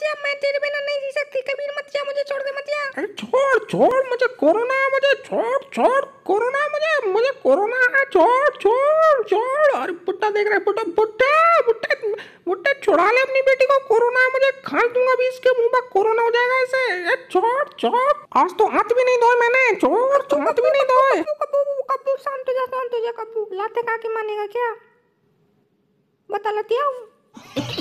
मतिया मैं तेरे बिना नहीं जी सकती कबीर मतिया मुझे छोड़ दे मतिया अरे छोड़ छोड़ मुझे कोरोना है मुझे छोड़ छोड़ कोरोना मुझे मुझे कोरोना है छोड़ छोड़ छोड़ अरे बुट्टा देख रहा है बुट्टा बुट्टा बुट्टा बुट्टा छुड़ा ले अपनी बेटी को कोरोना है मुझे खा दूंगा अभी इसके मुंह में कोरोना हो जाएगा इसे छोड़ छोड़ आज तो हाथ भी नहीं धोए मैंने छोड़ छोड़ तो हाथ भी नहीं धोए कब्बू शांत हो जा शांत हो जा कब्बू लाते का के मानेगा क्या बता लतिया